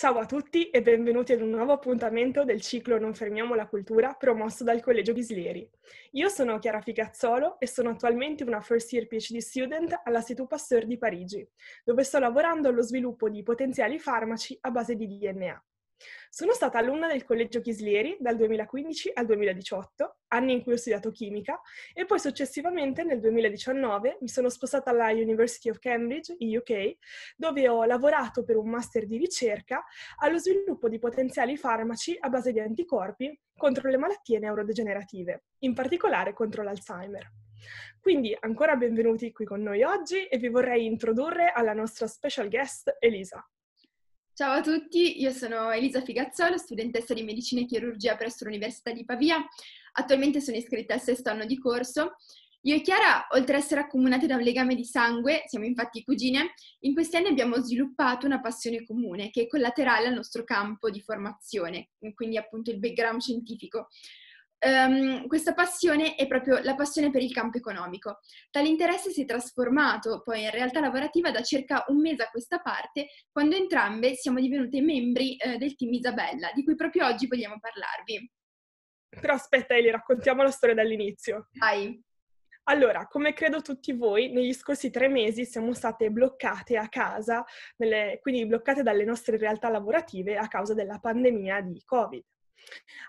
Ciao a tutti e benvenuti ad un nuovo appuntamento del ciclo Non fermiamo la cultura promosso dal Collegio Ghislieri. Io sono Chiara Figazzolo e sono attualmente una first year PhD student all'Institut Pasteur di Parigi, dove sto lavorando allo sviluppo di potenziali farmaci a base di DNA. Sono stata alunna del Collegio Ghislieri dal 2015 al 2018 anni in cui ho studiato chimica e poi successivamente nel 2019 mi sono sposata alla University of Cambridge in UK dove ho lavorato per un master di ricerca allo sviluppo di potenziali farmaci a base di anticorpi contro le malattie neurodegenerative, in particolare contro l'Alzheimer. Quindi ancora benvenuti qui con noi oggi e vi vorrei introdurre alla nostra special guest Elisa. Ciao a tutti, io sono Elisa Figazzolo, studentessa di medicina e chirurgia presso l'Università di Pavia Attualmente sono iscritta al sesto anno di corso. Io e Chiara, oltre ad essere accomunate da un legame di sangue, siamo infatti cugine, in questi anni abbiamo sviluppato una passione comune che è collaterale al nostro campo di formazione, quindi appunto il background scientifico. Um, questa passione è proprio la passione per il campo economico. Tale interesse si è trasformato poi in realtà lavorativa da circa un mese a questa parte, quando entrambe siamo divenute membri eh, del team Isabella, di cui proprio oggi vogliamo parlarvi. Però aspetta Eli, raccontiamo la storia dall'inizio. Vai. Allora, come credo tutti voi, negli scorsi tre mesi siamo state bloccate a casa, nelle, quindi bloccate dalle nostre realtà lavorative a causa della pandemia di Covid.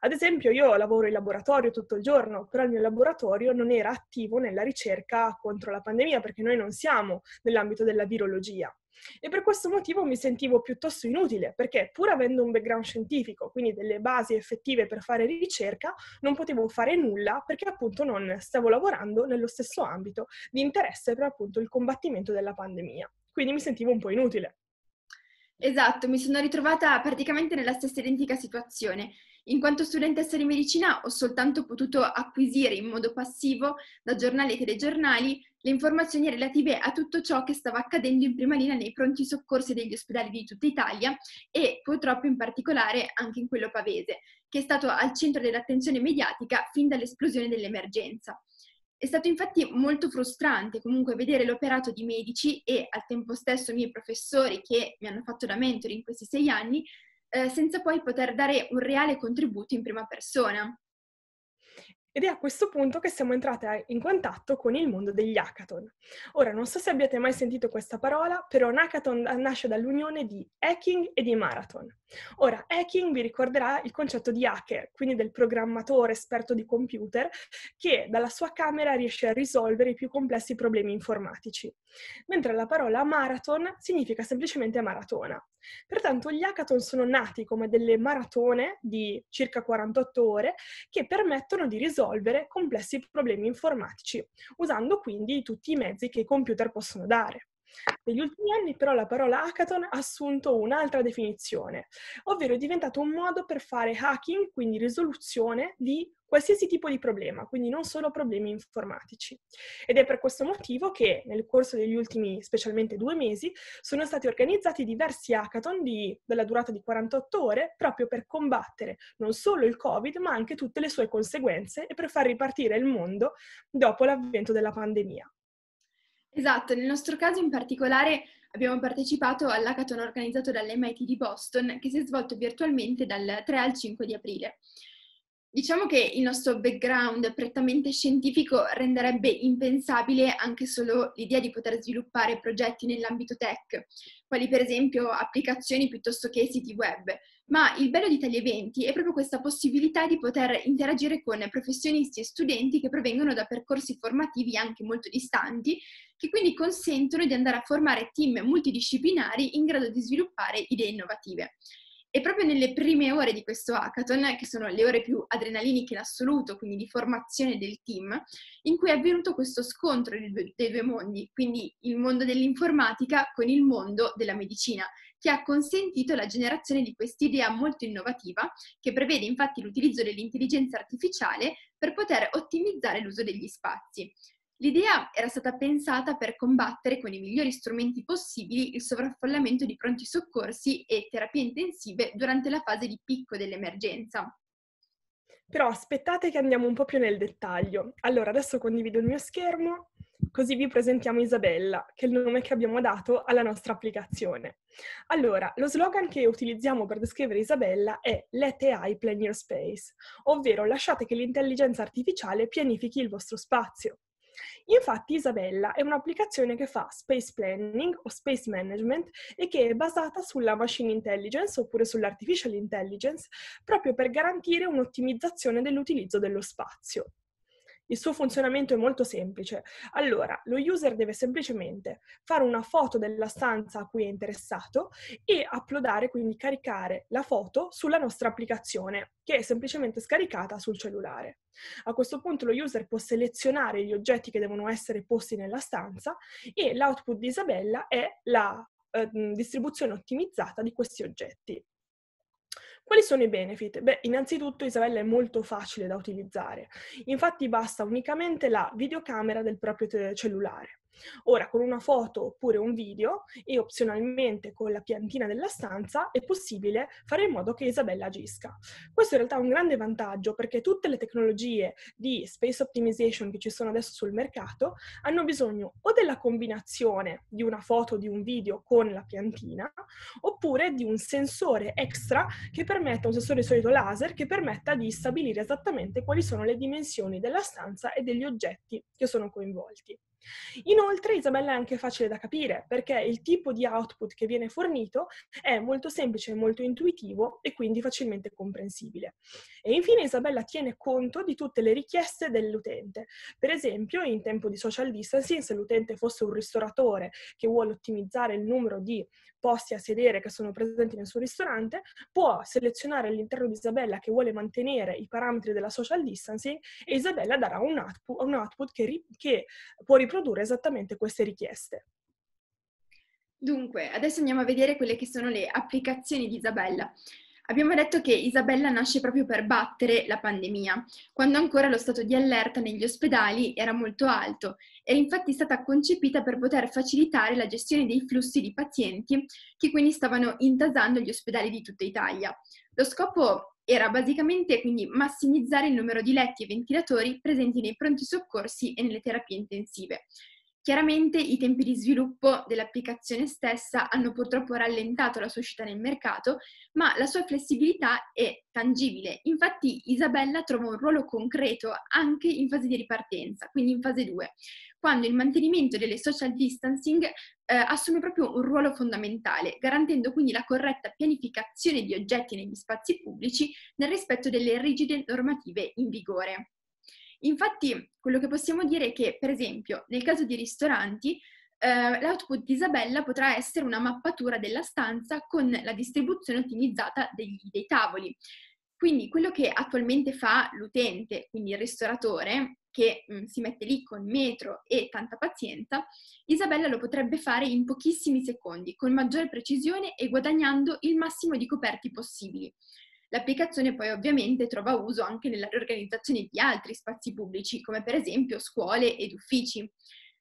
Ad esempio, io lavoro in laboratorio tutto il giorno, però il mio laboratorio non era attivo nella ricerca contro la pandemia perché noi non siamo nell'ambito della virologia e per questo motivo mi sentivo piuttosto inutile perché pur avendo un background scientifico, quindi delle basi effettive per fare ricerca, non potevo fare nulla perché appunto non stavo lavorando nello stesso ambito di interesse per appunto il combattimento della pandemia. Quindi mi sentivo un po' inutile. Esatto, mi sono ritrovata praticamente nella stessa identica situazione. In quanto studentessa di medicina ho soltanto potuto acquisire in modo passivo da giornali e telegiornali le informazioni relative a tutto ciò che stava accadendo in prima linea nei pronti soccorsi degli ospedali di tutta Italia e purtroppo in particolare anche in quello pavese, che è stato al centro dell'attenzione mediatica fin dall'esplosione dell'emergenza. È stato infatti molto frustrante comunque vedere l'operato di medici e al tempo stesso i miei professori che mi hanno fatto da mentore in questi sei anni eh, senza poi poter dare un reale contributo in prima persona. Ed è a questo punto che siamo entrate in contatto con il mondo degli hackathon. Ora, non so se abbiate mai sentito questa parola, però un hackathon nasce dall'unione di hacking e di marathon. Ora, hacking vi ricorderà il concetto di hacker, quindi del programmatore esperto di computer che dalla sua camera riesce a risolvere i più complessi problemi informatici, mentre la parola marathon significa semplicemente maratona, Pertanto gli hackathon sono nati come delle maratone di circa 48 ore che permettono di risolvere complessi problemi informatici, usando quindi tutti i mezzi che i computer possono dare. Negli ultimi anni però la parola hackathon ha assunto un'altra definizione, ovvero è diventato un modo per fare hacking, quindi risoluzione di qualsiasi tipo di problema, quindi non solo problemi informatici. Ed è per questo motivo che nel corso degli ultimi, specialmente due mesi, sono stati organizzati diversi hackathon di, della durata di 48 ore proprio per combattere non solo il Covid, ma anche tutte le sue conseguenze e per far ripartire il mondo dopo l'avvento della pandemia. Esatto, nel nostro caso in particolare abbiamo partecipato all'hackathon organizzato dall'MIT di Boston che si è svolto virtualmente dal 3 al 5 di aprile. Diciamo che il nostro background prettamente scientifico renderebbe impensabile anche solo l'idea di poter sviluppare progetti nell'ambito tech, quali per esempio applicazioni piuttosto che siti web. Ma il bello di tali eventi è proprio questa possibilità di poter interagire con professionisti e studenti che provengono da percorsi formativi anche molto distanti, che quindi consentono di andare a formare team multidisciplinari in grado di sviluppare idee innovative. E proprio nelle prime ore di questo hackathon, che sono le ore più adrenaliniche in assoluto, quindi di formazione del team, in cui è avvenuto questo scontro dei due, dei due mondi, quindi il mondo dell'informatica con il mondo della medicina, che ha consentito la generazione di quest'idea molto innovativa, che prevede infatti l'utilizzo dell'intelligenza artificiale per poter ottimizzare l'uso degli spazi. L'idea era stata pensata per combattere con i migliori strumenti possibili il sovraffollamento di pronti soccorsi e terapie intensive durante la fase di picco dell'emergenza. Però aspettate che andiamo un po' più nel dettaglio. Allora, adesso condivido il mio schermo, così vi presentiamo Isabella, che è il nome che abbiamo dato alla nostra applicazione. Allora, lo slogan che utilizziamo per descrivere Isabella è Let AI Plan Your Space, ovvero lasciate che l'intelligenza artificiale pianifichi il vostro spazio. Infatti Isabella è un'applicazione che fa space planning o space management e che è basata sulla machine intelligence oppure sull'artificial intelligence proprio per garantire un'ottimizzazione dell'utilizzo dello spazio. Il suo funzionamento è molto semplice. Allora, lo user deve semplicemente fare una foto della stanza a cui è interessato e uploadare, quindi caricare la foto sulla nostra applicazione, che è semplicemente scaricata sul cellulare. A questo punto lo user può selezionare gli oggetti che devono essere posti nella stanza e l'output di Isabella è la eh, distribuzione ottimizzata di questi oggetti. Quali sono i benefit? Beh, innanzitutto Isabella è molto facile da utilizzare, infatti basta unicamente la videocamera del proprio cellulare. Ora, con una foto oppure un video e opzionalmente con la piantina della stanza è possibile fare in modo che Isabella agisca. Questo in realtà è un grande vantaggio perché tutte le tecnologie di space optimization che ci sono adesso sul mercato hanno bisogno o della combinazione di una foto o di un video con la piantina oppure di un sensore extra che permetta, un sensore di solito laser che permetta di stabilire esattamente quali sono le dimensioni della stanza e degli oggetti che sono coinvolti. Inoltre Isabella è anche facile da capire perché il tipo di output che viene fornito è molto semplice, molto intuitivo e quindi facilmente comprensibile. E infine Isabella tiene conto di tutte le richieste dell'utente. Per esempio, in tempo di social distancing, se l'utente fosse un ristoratore che vuole ottimizzare il numero di posti a sedere che sono presenti nel suo ristorante, può selezionare all'interno di Isabella che vuole mantenere i parametri della social distancing e Isabella darà un output, un output che, ri, che può riprodurre esattamente queste richieste. Dunque, adesso andiamo a vedere quelle che sono le applicazioni di Isabella. Abbiamo detto che Isabella nasce proprio per battere la pandemia, quando ancora lo stato di allerta negli ospedali era molto alto. Era infatti stata concepita per poter facilitare la gestione dei flussi di pazienti che quindi stavano intasando gli ospedali di tutta Italia. Lo scopo era basicamente quindi massimizzare il numero di letti e ventilatori presenti nei pronti soccorsi e nelle terapie intensive. Chiaramente i tempi di sviluppo dell'applicazione stessa hanno purtroppo rallentato la sua uscita nel mercato, ma la sua flessibilità è tangibile. Infatti Isabella trova un ruolo concreto anche in fase di ripartenza, quindi in fase 2, quando il mantenimento delle social distancing eh, assume proprio un ruolo fondamentale, garantendo quindi la corretta pianificazione di oggetti negli spazi pubblici nel rispetto delle rigide normative in vigore. Infatti, quello che possiamo dire è che, per esempio, nel caso di ristoranti, eh, l'output di Isabella potrà essere una mappatura della stanza con la distribuzione ottimizzata dei, dei tavoli. Quindi quello che attualmente fa l'utente, quindi il ristoratore, che mh, mm, si mette lì con metro e tanta pazienza, Isabella lo potrebbe fare in pochissimi secondi, con maggiore precisione e guadagnando il massimo di coperti possibili. L'applicazione poi ovviamente trova uso anche nella riorganizzazione di altri spazi pubblici, come per esempio scuole ed uffici.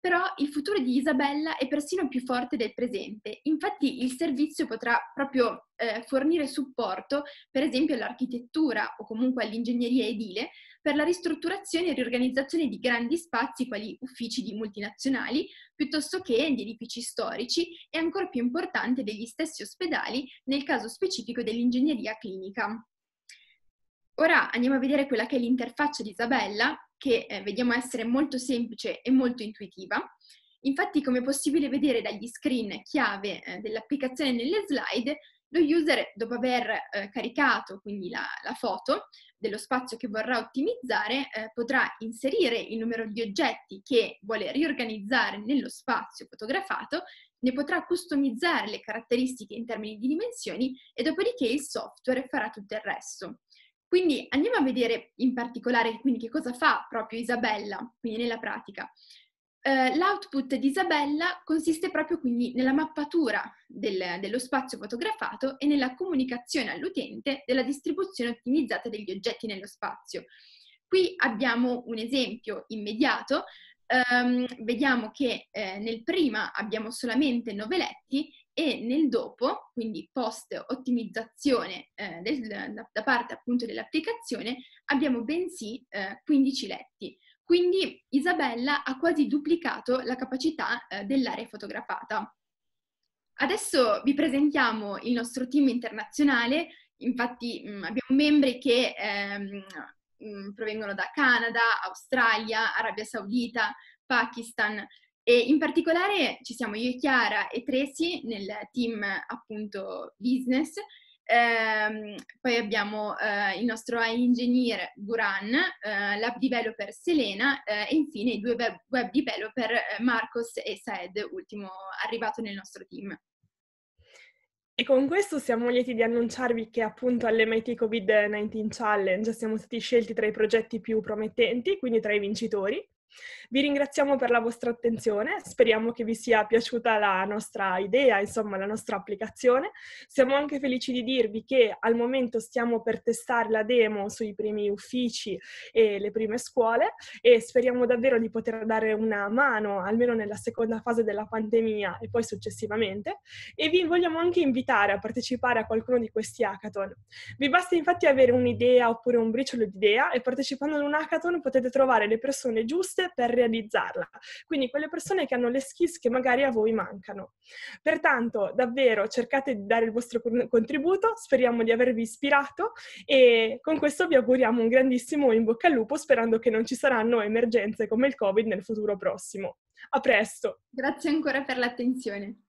Però il futuro di Isabella è persino più forte del presente, infatti il servizio potrà proprio eh, fornire supporto, per esempio all'architettura o comunque all'ingegneria edile, per la ristrutturazione e riorganizzazione di grandi spazi quali uffici di multinazionali, piuttosto che di edifici storici e ancora più importante degli stessi ospedali, nel caso specifico dell'ingegneria clinica. Ora andiamo a vedere quella che è l'interfaccia di Isabella, che eh, vediamo essere molto semplice e molto intuitiva. Infatti, come è possibile vedere dagli screen chiave eh, dell'applicazione nelle slide, lo user, dopo aver eh, caricato quindi la, la foto, dello spazio che vorrà ottimizzare eh, potrà inserire il numero di oggetti che vuole riorganizzare nello spazio fotografato, ne potrà customizzare le caratteristiche in termini di dimensioni e dopodiché il software farà tutto il resto. Quindi andiamo a vedere in particolare quindi, che cosa fa proprio Isabella, quindi nella pratica. Eh, l'output di Isabella consiste proprio quindi nella mappatura del, dello spazio fotografato e nella comunicazione all'utente della distribuzione ottimizzata degli oggetti nello spazio. Qui abbiamo un esempio immediato, ehm, vediamo che eh, nel prima abbiamo solamente 9 letti e nel dopo, quindi post ottimizzazione eh, del, da parte appunto dell'applicazione, abbiamo bensì eh, 15 letti. Quindi Isabella ha quasi duplicato la capacità eh, dell'area fotografata. Adesso vi presentiamo il nostro team internazionale, infatti mh, mm, abbiamo membri che ehm, mh, mm, provengono da Canada, Australia, Arabia Saudita, Pakistan e in particolare ci siamo io, Chiara e Tracy nel team appunto business Ehm, poi abbiamo eh, il nostro engineer Guran, eh, l'app developer Selena eh, e infine i due web developer eh, Marcos e Saed, ultimo arrivato nel nostro team. E con questo siamo lieti di annunciarvi che appunto all'MIT Covid-19 Challenge siamo stati scelti tra i progetti più promettenti, quindi tra i vincitori. Vi ringraziamo per la vostra attenzione, speriamo che vi sia piaciuta la nostra idea, insomma la nostra applicazione. Siamo anche felici di dirvi che al momento stiamo per testare la demo sui primi uffici e le prime scuole e speriamo davvero di poter dare una mano almeno nella seconda fase della pandemia e poi successivamente e vi vogliamo anche invitare a partecipare a qualcuno di questi hackathon. Vi basta infatti avere un'idea oppure un briciolo di idea e partecipando ad un hackathon potete trovare le persone giuste giuste per realizzarla. Quindi quelle persone che hanno le skills che magari a voi mancano. Pertanto, davvero cercate di dare il vostro contributo, speriamo di avervi ispirato e con questo vi auguriamo un grandissimo in bocca al lupo sperando che non ci saranno emergenze come il Covid nel futuro prossimo. A presto! Grazie ancora per l'attenzione.